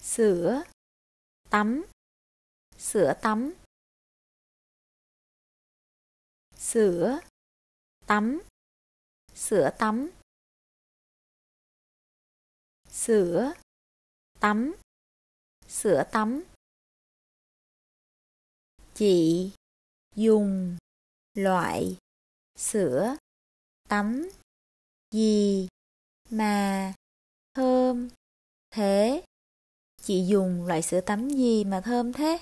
sữa tắm sữa tắm sữa tắm sữa tắm sữa tắm sữa tắm chị dùng loại sữa tắm gì mà thơm thế chị dùng loại sữa tắm gì mà thơm thế